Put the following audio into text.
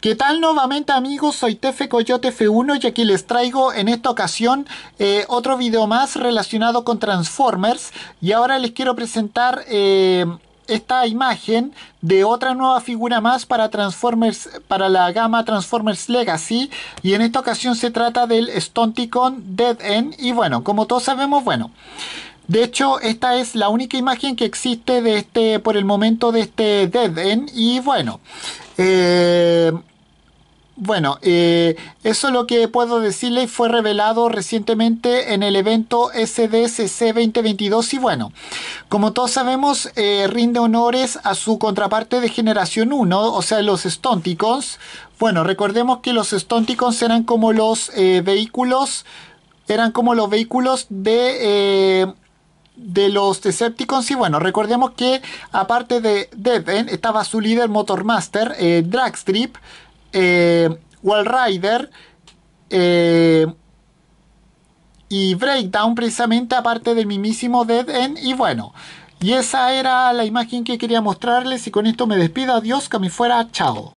¿Qué tal nuevamente amigos? Soy Tefe Coyote F1 y aquí les traigo en esta ocasión eh, otro video más relacionado con Transformers y ahora les quiero presentar eh, esta imagen de otra nueva figura más para Transformers para la gama Transformers Legacy y en esta ocasión se trata del Stonticon Dead End y bueno, como todos sabemos, bueno... De hecho, esta es la única imagen que existe de este, por el momento de este Dead End. Y bueno, eh, bueno, eh, eso es lo que puedo decirle. Fue revelado recientemente en el evento SDCC 2022. Y bueno, como todos sabemos, eh, rinde honores a su contraparte de Generación 1, o sea, los Stonticons. Bueno, recordemos que los Stonticons eran como los vehículos. Eran como los vehículos de de los Decepticons. Y bueno, recordemos que aparte de Dead End estaba su líder Motormaster, eh, Dragstrip, eh, Wallrider eh, y Breakdown, precisamente aparte del mismísimo End Y bueno. Y esa era la imagen que quería mostrarles y con esto me despido, adiós, que me fuera, chao.